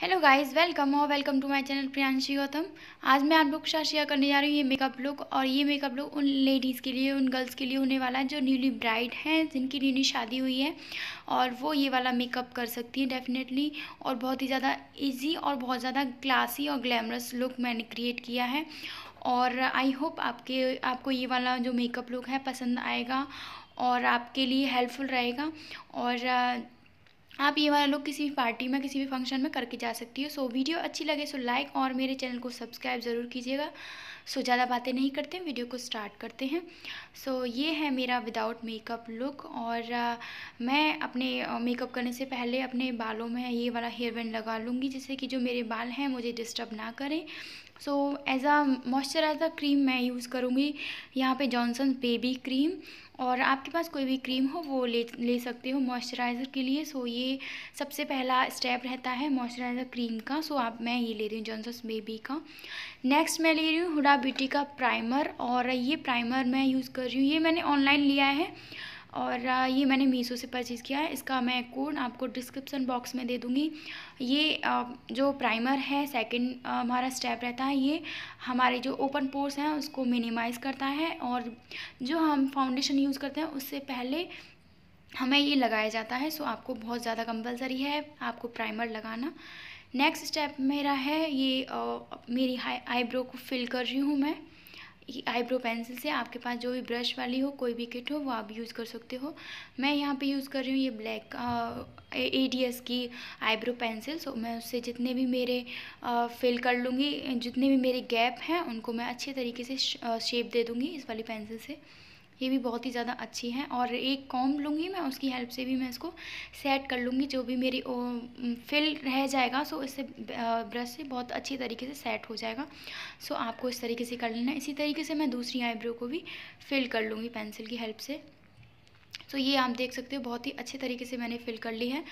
hello guys welcome और welcome to my channel Priyanshi Gautam आज मैं आप लोग के साथ शेयर करने जा रही हूँ ये मेकअप लुक और ये मेकअप लुक उन लेडीज़ के लिए उन गर्ल्स के लिए होने वाला है जो न्यूली ब्राइड हैं जिनकी न्यूली शादी हुई है और वो ये वाला मेकअप कर सकती हैं डेफिनेटली और बहुत ही ज़्यादा ईजी और बहुत ज़्यादा क्लासी और ग्लैमरस लुक मैंने क्रिएट किया है और आई होप आपके आपको ये वाला जो मेकअप लुक है पसंद आएगा और आपके लिए हेल्पफुल रहेगा और आप ये वाला लुक किसी भी पार्टी में किसी भी फंक्शन में करके जा सकती हो सो वीडियो अच्छी लगे सो तो लाइक और मेरे चैनल को सब्सक्राइब ज़रूर कीजिएगा सो so, ज़्यादा बातें नहीं करते वीडियो को स्टार्ट करते हैं सो so, ये है मेरा विदाउट मेकअप लुक और आ, मैं अपने मेकअप करने से पहले अपने बालों में ये वाला हेयर बैंड लगा लूँगी जिससे कि जो मेरे बाल हैं मुझे डिस्टर्ब ना करें so as a moisturizer cream मैं यूज़ करूँगी यहाँ पे जॉनसन बेबी क्रीम और आपके पास कोई भी क्रीम हो वो ले ले सकते हो मॉइस्चराइज़र के लिए सो ये सबसे पहला स्टेप रहता है मॉइस्चराइज़र क्रीम का सो आप मैं ये ले रही हूँ जॉनसन बेबी का नेक्स्ट मैं ले रही हूँ हुडा ब्यूटी का प्राइमर और ये प्राइमर मैं यूज़ कर रही हूँ ये मैंने ऑनलाइन लिया है और ये मैंने मीशो से परचेज़ किया है इसका मैं कोड आपको डिस्क्रिप्सन बॉक्स में दे दूँगी ये जो प्राइमर है सेकंड हमारा स्टेप रहता है ये हमारे जो ओपन पोर्स हैं उसको मिनिमाइज़ करता है और जो हम फाउंडेशन यूज़ करते हैं उससे पहले हमें ये लगाया जाता है सो आपको बहुत ज़्यादा कंपलसरी है आपको प्राइमर लगाना नेक्स्ट स्टेप मेरा है ये आ, मेरी आईब्रो को फिल कर रही हूँ मैं आईब्रो पेंसिल से आपके पास जो भी ब्रश वाली हो कोई भी किट हो वो आप यूज़ कर सकते हो मैं यहाँ पे यूज़ कर रही हूँ ये ब्लैक ए डी एस की आईब्रो पेंसिल सो मैं उससे जितने भी मेरे आ, फिल कर लूँगी जितने भी मेरे गैप हैं उनको मैं अच्छे तरीके से शेप दे दूँगी इस वाली पेंसिल से ये भी बहुत ही ज़्यादा अच्छी है और एक कॉम लूँगी मैं उसकी हेल्प से भी मैं इसको सेट कर लूँगी जो भी मेरी फिल रह जाएगा सो इससे ब्रश से बहुत अच्छी तरीके से सेट हो जाएगा सो आपको इस तरीके से कर लेना है इसी तरीके से मैं दूसरी आईब्रो को भी फिल कर लूँगी पेंसिल की हेल्प से सो ये आप देख सकते हो बहुत ही अच्छे तरीके से मैंने फिल कर ली है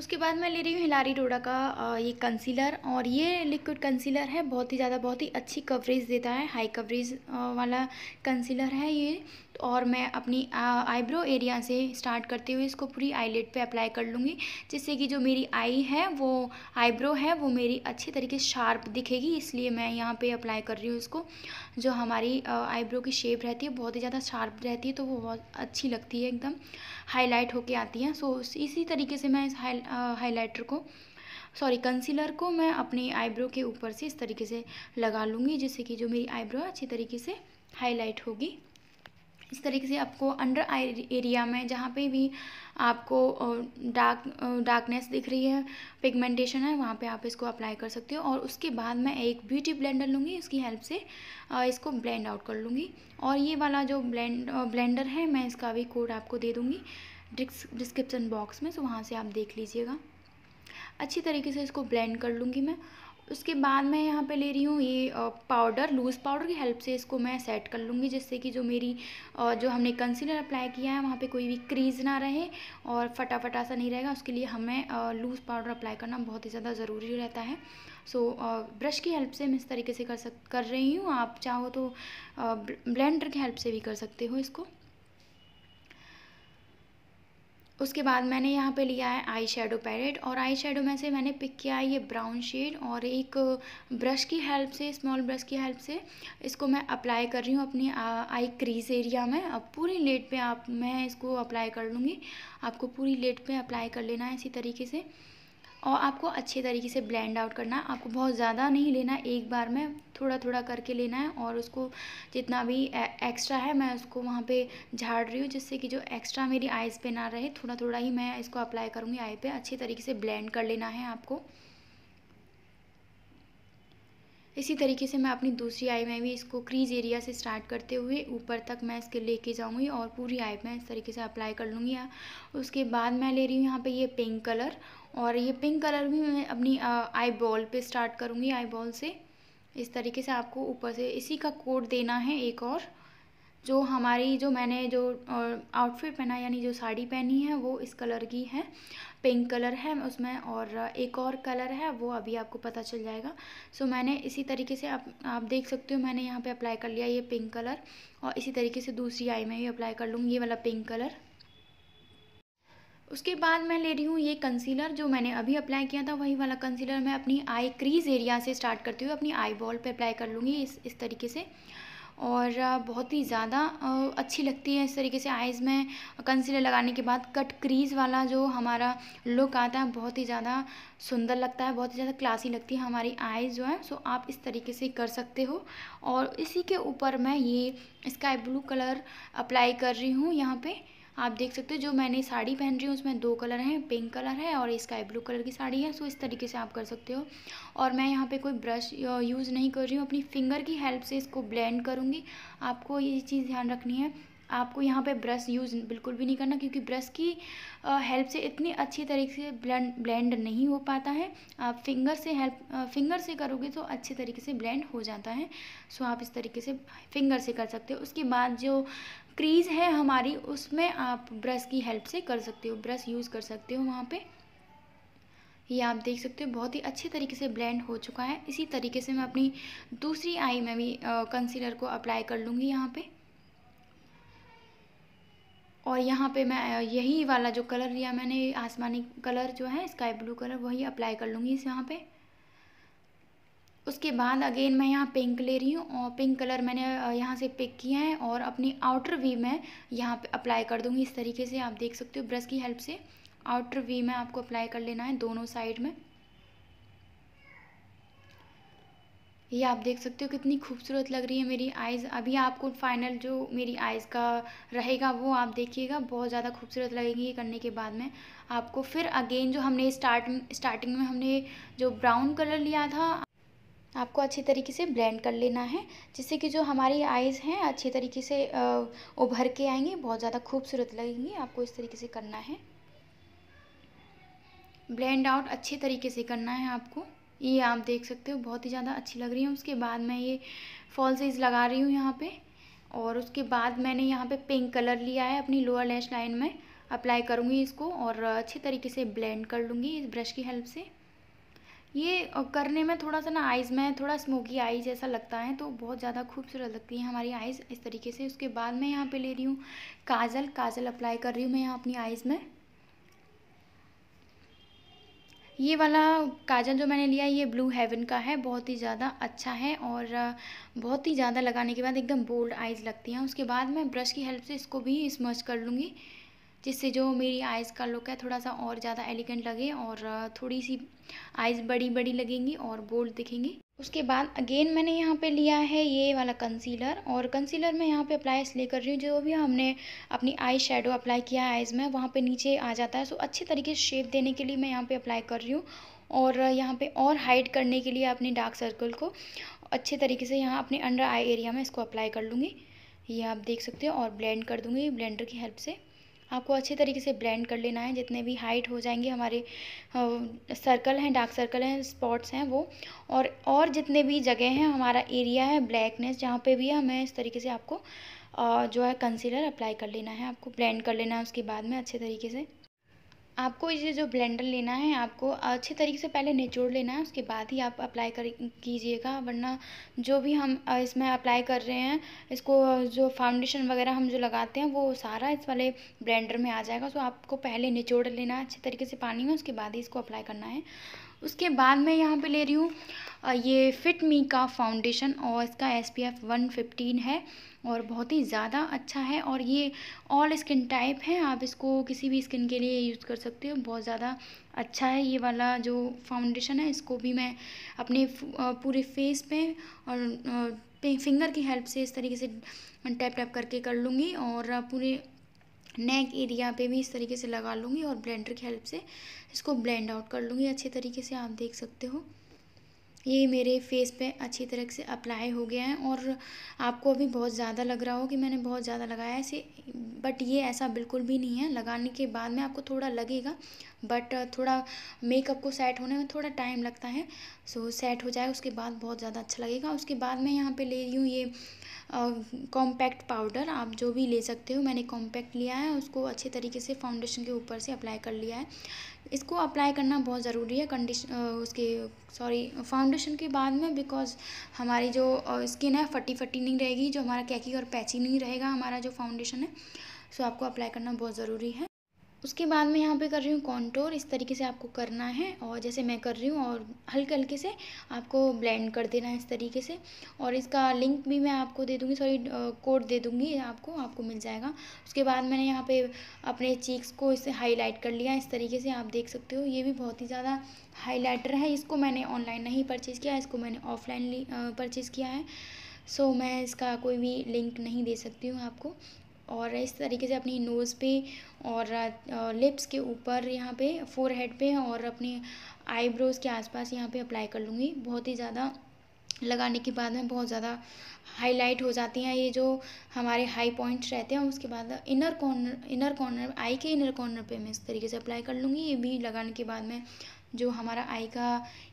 उसके बाद मैं ले रही हूँ हिलारी डोडा का ये कंसीलर और ये लिक्विड कंसीलर है बहुत ही ज़्यादा बहुत ही अच्छी कवरेज देता है हाई कवरेज वाला कंसीलर है ये और मैं अपनी आईब्रो एरिया से स्टार्ट करते हुए इसको पूरी आईलेट पे अप्लाई कर लूँगी जिससे कि जो मेरी आई है वो आईब्रो है वो मेरी अच्छी तरीके से शार्प दिखेगी इसलिए मैं यहाँ पे अप्लाई कर रही हूँ इसको जो हमारी आईब्रो की शेप रहती है बहुत ही ज़्यादा शार्प रहती है तो वो बहुत अच्छी लगती है एकदम हाईलाइट होके आती है सो इसी तरीके से मैं इस हाईलाइटर को सॉरी कंसीलर को मैं अपने आईब्रो के ऊपर से इस तरीके से लगा लूँगी जिससे कि जो मेरी आईब्रो है अच्छी तरीके से हाईलाइट होगी इस तरीके से आपको अंडर आई एरिया में जहाँ पे भी आपको डार्क डार्कनेस दिख रही है पिगमेंटेशन है वहाँ पे आप इसको अप्लाई कर सकते हो और उसके बाद मैं एक ब्यूटी ब्लेंडर लूँगी उसकी हेल्प से इसको ब्लेंड आउट कर लूँगी और ये वाला जो ब्लेंड ब्लेंडर है मैं इसका भी कोड आपको दे दूँगी डिस्क्रिप्सन बॉक्स में सो वहाँ से आप देख लीजिएगा अच्छी तरीके से इसको ब्लेंड कर लूँगी मैं उसके बाद मैं यहाँ पे ले रही हूँ ये पाउडर लूज़ पाउडर की हेल्प से इसको मैं सेट कर लूँगी जिससे कि जो मेरी जो हमने कंसीलर अप्लाई किया है वहाँ पे कोई भी क्रीज ना रहे और फटाफटा सा नहीं रहेगा उसके लिए हमें लूज़ पाउडर अप्लाई करना बहुत ही ज़्यादा ज़रूरी रहता है सो ब्रश की हेल्प से मैं इस तरीके से कर सक कर रही हूँ आप चाहो तो ब्लेंडर की हेल्प से भी कर सकते हो इसको उसके बाद मैंने यहाँ पे लिया है आई शेडो पैलेट और आई शेडो में से मैंने पिक किया है ये ब्राउन शेड और एक ब्रश की हेल्प से स्मॉल ब्रश की हेल्प से इसको मैं अप्लाई कर रही हूँ अपनी आई क्रीज एरिया में अब पूरी लेट पे आप मैं इसको अप्लाई कर लूँगी आपको पूरी लेट पे अप्लाई कर लेना है इसी तरीके से और आपको अच्छे तरीके से ब्लेंड आउट करना है आपको बहुत ज़्यादा नहीं लेना एक बार में थोड़ा थोड़ा करके लेना है और उसको जितना भी एक्स्ट्रा है मैं उसको वहाँ पे झाड़ रही हूँ जिससे कि जो एक्स्ट्रा मेरी आइज़ पे ना रहे थोड़ा थोड़ा ही मैं इसको अप्लाई करूँगी आई पे अच्छे तरीके से ब्लेंड कर लेना है आपको इसी तरीके से मैं अपनी दूसरी आई में भी इसको क्रीज एरिया से स्टार्ट करते हुए ऊपर तक मैं इसके लेके जाऊंगी और पूरी आई में इस तरीके से अप्लाई कर लूँगी उसके बाद मैं ले रही हूँ यहाँ पे ये पिंक कलर और ये पिंक कलर भी मैं अपनी आई बॉल पर स्टार्ट करूँगी आई बॉल से इस तरीके से आपको ऊपर से इसी का कोड देना है एक और जो हमारी जो मैंने जो आउटफिट पहना यानी जो साड़ी पहनी है वो इस कलर की है पिंक कलर है उसमें और एक और कलर है वो अभी आपको पता चल जाएगा सो मैंने इसी तरीके से आप आप देख सकते हो मैंने यहाँ पे अप्लाई कर लिया ये पिंक कलर और इसी तरीके से दूसरी आई में भी अप्लाई कर लूँगी ये वाला पिंक कलर उसके बाद मैं ले रही हूँ ये कंसीलर जो मैंने अभी अप्लाई किया था वही वाला कंसीलर मैं अपनी आई क्रीज एरिया से स्टार्ट करती हूँ अपनी आई बॉल पर अप्लाई कर लूँगी इस इस तरीके से और बहुत ही ज़्यादा अच्छी लगती है इस तरीके से आइज़ में कंसीलर लगाने के बाद कट क्रीज वाला जो हमारा लुक आता है बहुत ही ज़्यादा सुंदर लगता है बहुत ही ज़्यादा क्लासी लगती है हमारी आइज़ जो है सो आप इस तरीके से कर सकते हो और इसी के ऊपर मैं ये स्काई ब्लू कलर अप्लाई कर रही हूँ यहाँ पर आप देख सकते हो जो मैंने साड़ी पहन रही हूँ उसमें दो कलर हैं पिंक कलर है और स्काई ब्लू कलर की साड़ी है सो इस तरीके से आप कर सकते हो और मैं यहाँ पे कोई ब्रश यूज़ नहीं कर रही हूँ अपनी फिंगर की हेल्प से इसको ब्लेंड करूँगी आपको ये चीज़ ध्यान रखनी है आपको यहाँ पे ब्रश यूज़ बिल्कुल भी नहीं करना क्योंकि ब्रश की हेल्प से इतनी अच्छी तरीके से ब्लेंड ब्लेंड नहीं हो पाता है आप फिंगर से हेल्प फिंगर से करोगे तो अच्छे तरीके से ब्लेंड हो जाता है सो आप इस तरीके से फिंगर से कर सकते हो उसके बाद जो क्रीज़ है हमारी उसमें आप ब्रश की हेल्प से कर सकते हो ब्रश यूज़ कर सकते हो वहाँ पे ये आप देख सकते हो बहुत ही अच्छे तरीके से ब्लेंड हो चुका है इसी तरीके से मैं अपनी दूसरी आई में भी कंसीलर को अप्लाई कर लूँगी यहाँ पे और यहाँ पे मैं यही वाला जो कलर लिया मैंने आसमानी कलर जो है स्काई ब्लू कलर वही अप्लाई कर लूँगी इस यहाँ पर उसके बाद अगेन मैं यहाँ पिंक ले रही हूँ और पिंक कलर मैंने यहाँ से पिक किया है और अपनी आउटर वी में यहाँ पे अप्लाई कर दूँगी इस तरीके से आप देख सकते हो ब्रश की हेल्प से आउटर वी में आपको अप्लाई कर लेना है दोनों साइड में ये आप देख सकते हो कितनी खूबसूरत लग रही है मेरी आइज़ अभी आपको फाइनल जो मेरी आइज़ का रहेगा वो आप देखिएगा बहुत ज़्यादा खूबसूरत लगेगी ये करने के बाद में आपको फिर अगेन जो हमने स्टार्टिंग स्टार्टिंग में हमने जो ब्राउन कलर लिया था आपको अच्छी तरीके से ब्लेंड कर लेना है जिससे कि जो हमारी आइज़ हैं अच्छी तरीके से उभर के आएंगे बहुत ज़्यादा खूबसूरत लगेंगी आपको इस तरीके से करना है ब्लेंड आउट अच्छे तरीके से करना है आपको ये आप देख सकते हो बहुत ही ज़्यादा अच्छी लग रही है उसके बाद मैं ये फॉल सीज़ लगा रही हूँ यहाँ पे और उसके बाद मैंने यहाँ पे पिंक कलर लिया है अपनी लोअर लैश लाइन में अप्लाई करूँगी इसको और अच्छे तरीके से ब्लेंड कर लूँगी इस ब्रश की हेल्प से ये करने में थोड़ा सा ना आइज़ में थोड़ा स्मोकी आइज जैसा लगता है तो बहुत ज़्यादा खूबसूरत लगती है हमारी आइज़ इस तरीके से उसके बाद मैं यहाँ पे ले रही हूँ काजल काजल अप्लाई कर रही हूँ मैं यहाँ अपनी आइज़ में ये वाला काजल जो मैंने लिया ये ब्लू हेवन का है बहुत ही ज़्यादा अच्छा है और बहुत ही ज़्यादा लगाने के बाद एकदम बोल्ड आइज़ लगती हैं उसके बाद मैं ब्रश की हेल्प से इसको भी स्मर्च कर लूँगी जिससे जो मेरी आइज़ का लुक है थोड़ा सा और ज़्यादा एलिगेंट लगे और थोड़ी सी आइज़ बड़ी बड़ी लगेंगी और बोल्ड दिखेंगी उसके बाद अगेन मैंने यहाँ पे लिया है ये वाला कंसीलर और कंसीलर मैं यहाँ पे अप्लाई इसलिए कर रही हूँ जो भी हमने अपनी आई शेडो अप्लाई किया है आइज़ में वहाँ पे नीचे आ जाता है सो अच्छे तरीके से शेप देने के लिए मैं यहाँ पे अप्लाई कर रही हूँ और यहाँ पे और हाइड करने के लिए अपने डार्क सर्कल को अच्छे तरीके से यहाँ अपने अंडर आई एरिया में इसको अप्लाई कर लूँगी ये आप देख सकते हो और ब्लेंड कर दूँगी ब्लेंडर की हेल्प से आपको अच्छे तरीके से ब्लेंड कर लेना है जितने भी हाइट हो जाएंगे हमारे सर्कल हैं डार्क सर्कल हैं स्पॉट्स हैं वो और और जितने भी जगह हैं हमारा एरिया है ब्लैकनेस जहाँ पे भी है हमें इस तरीके से आपको जो है कंसीलर अप्लाई कर लेना है आपको ब्लेंड कर लेना है उसके बाद में अच्छे तरीके से आपको ये जो ब्लेंडर लेना है आपको अच्छे तरीके से पहले निचोड़ लेना है उसके बाद ही आप अप्लाई कर कीजिएगा वरना जो भी हम इसमें अप्लाई कर रहे हैं इसको जो फाउंडेशन वगैरह हम जो लगाते हैं वो सारा इस वाले ब्लेंडर में आ जाएगा सो तो आपको पहले निचोड़ लेना है अच्छे तरीके से पानी में उसके बाद ही इसको अप्लाई करना है उसके बाद मैं यहाँ पे ले रही हूँ ये फिट मी का फाउंडेशन और इसका S P F one fifteen है और बहुत ही ज़्यादा अच्छा है और ये ऑल स्किन टाइप है आप इसको किसी भी स्किन के लिए यूज़ कर सकते हो बहुत ज़्यादा अच्छा है ये वाला जो फाउंडेशन है इसको भी मैं अपने पूरे फेस पे और फिंगर की हेल्प से इस तरीके से टैप टैप करके कर लूँगी और पूरे नेक एरिया पे भी इस तरीके से लगा लूँगी और ब्लेंडर की हेल्प से इसको ब्लेंड आउट कर लूँगी अच्छे तरीके से आप देख सकते हो ये मेरे फेस पे अच्छी तरह से अप्लाई हो गया है और आपको अभी बहुत ज़्यादा लग रहा हो कि मैंने बहुत ज़्यादा लगाया है इसे बट ये ऐसा बिल्कुल भी नहीं है लगाने के बाद में आपको थोड़ा लगेगा बट थोड़ा मेकअप को सेट होने में थोड़ा टाइम लगता है सो so, सेट हो जाए उसके बाद बहुत ज़्यादा अच्छा लगेगा उसके बाद मैं यहाँ पे ले रही हूँ ये कॉम्पैक्ट पाउडर आप जो भी ले सकते हो मैंने कॉम्पैक्ट लिया है उसको अच्छे तरीके से फाउंडेशन के ऊपर से अप्लाई कर लिया है इसको अप्लाई करना बहुत ज़रूरी है कंडीशन उसके सॉरी फाउंडेशन के बाद में बिकॉज हमारी जो स्किन है फटी फटी नहीं रहेगी जो हमारा कैकी और पैची नहीं रहेगा हमारा जो फाउंडेशन है सो so, आपको अप्लाई करना बहुत ज़रूरी है उसके बाद मैं यहाँ पे कर रही हूँ कॉन्टोर इस तरीके से आपको करना है और जैसे मैं कर रही हूँ और हल्के हल्के से आपको ब्लेंड कर देना है इस तरीके से और इसका लिंक भी मैं आपको दे दूँगी सॉरी कोड दे दूँगी आपको आपको मिल जाएगा उसके बाद मैंने यहाँ पे अपने चीक्स को इसे हाईलाइट कर लिया इस तरीके से आप देख सकते हो ये भी बहुत ही ज़्यादा हाईलाइटर है इसको मैंने ऑनलाइन नहीं परचेज़ किया इसको मैंने ऑफलाइन परचेज़ किया है सो so, मैं इसका कोई भी लिंक नहीं दे सकती हूँ आपको और इस तरीके से अपनी नोज़ पे और लिप्स के ऊपर यहाँ पे फोर हेड पर और अपनी आईब्रोज़ के आसपास यहाँ पे अप्लाई कर लूँगी बहुत ही ज़्यादा लगाने के बाद में बहुत ज़्यादा हाईलाइट हो जाती हैं ये जो हमारे हाई पॉइंट्स रहते हैं उसके बाद inner corner inner corner eye के इनर कॉर्नर पे मैं इस तरीके से अप्लाई कर लूँगी ये भी लगाने के बाद में जो हमारा आई का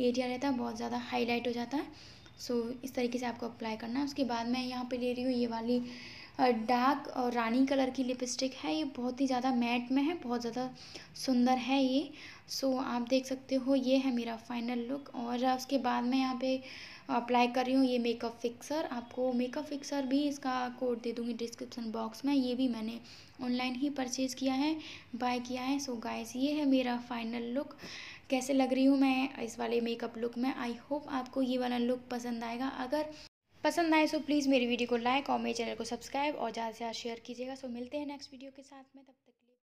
एरिया रहता है बहुत ज़्यादा हाईलाइट हो जाता है सो इस तरीके से आपको अप्लाई करना है उसके बाद मैं यहाँ पर ले रही हूँ ये वाली डार्क और रानी कलर की लिपस्टिक है ये बहुत ही ज़्यादा मैट में है बहुत ज़्यादा सुंदर है ये सो so, आप देख सकते हो ये है मेरा फाइनल लुक और उसके बाद मैं यहाँ पे अप्लाई कर रही हूँ ये मेकअप फिक्सर आपको मेकअप फिक्सर भी इसका कोड दे दूँगी डिस्क्रिप्शन बॉक्स में ये भी मैंने ऑनलाइन ही परचेज़ किया है बाय किया है सो so, गाइस ये है मेरा फाइनल लुक कैसे लग रही हूँ मैं इस वाले मेकअप लुक में आई होप आपको ये वाला लुक पसंद आएगा अगर पसंद आए सो तो प्लीज़ मेरी वीडियो को लाइक और मेरे चैनल को सब्सक्राइब और ज़्यादा से ज़्यादा शेयर कीजिएगा सो मिलते हैं नेक्स्ट वीडियो के साथ में तब तक